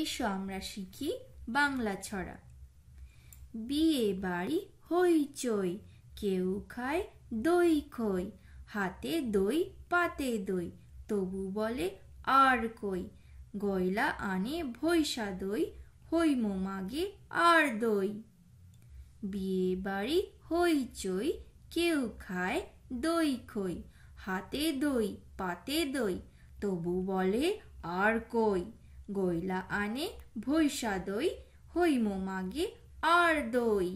এসো আমরা শিখি বাংলা ছড়া বিয়ে বাড়ি হইচই কেউ খায় দই খই হাতে দই পাতে দই তবু বলে আর কই গয়লা আনে ভৈসা দই হইম মাগে আর দই বিয়ে বাড়ি হইচই কেউ খায় দই খই হাতে দই পাতে দই তবু বলে আর কই গইলা আনে ভৈষা দই হৈম মাগে আর দই